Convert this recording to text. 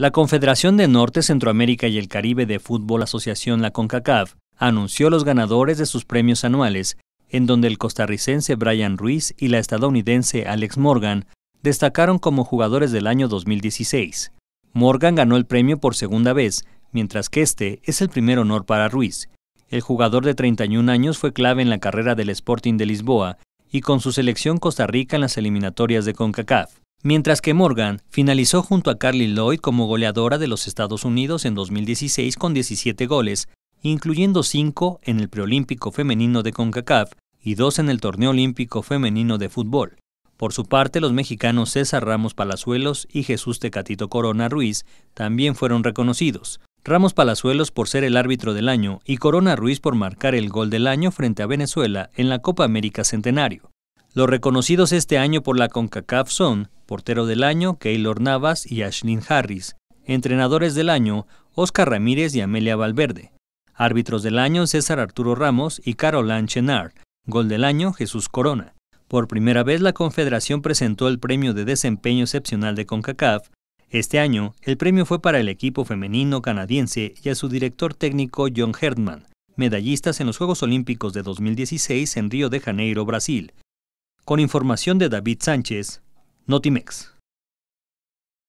La Confederación de Norte, Centroamérica y el Caribe de Fútbol Asociación, la CONCACAF, anunció los ganadores de sus premios anuales, en donde el costarricense Brian Ruiz y la estadounidense Alex Morgan destacaron como jugadores del año 2016. Morgan ganó el premio por segunda vez, mientras que este es el primer honor para Ruiz. El jugador de 31 años fue clave en la carrera del Sporting de Lisboa y con su selección Costa Rica en las eliminatorias de CONCACAF. Mientras que Morgan finalizó junto a Carly Lloyd como goleadora de los Estados Unidos en 2016 con 17 goles, incluyendo 5 en el preolímpico femenino de CONCACAF y 2 en el torneo olímpico femenino de fútbol. Por su parte, los mexicanos César Ramos Palazuelos y Jesús Tecatito Corona Ruiz también fueron reconocidos. Ramos Palazuelos por ser el árbitro del año y Corona Ruiz por marcar el gol del año frente a Venezuela en la Copa América Centenario. Los reconocidos este año por la CONCACAF son portero del año Keylor Navas y Ashlyn Harris, entrenadores del año Oscar Ramírez y Amelia Valverde, árbitros del año César Arturo Ramos y Caroline Chenard, gol del año Jesús Corona. Por primera vez la Confederación presentó el premio de desempeño excepcional de CONCACAF. Este año, el premio fue para el equipo femenino canadiense y a su director técnico John Herdman, medallistas en los Juegos Olímpicos de 2016 en Río de Janeiro, Brasil, con información de David Sánchez, Notimex.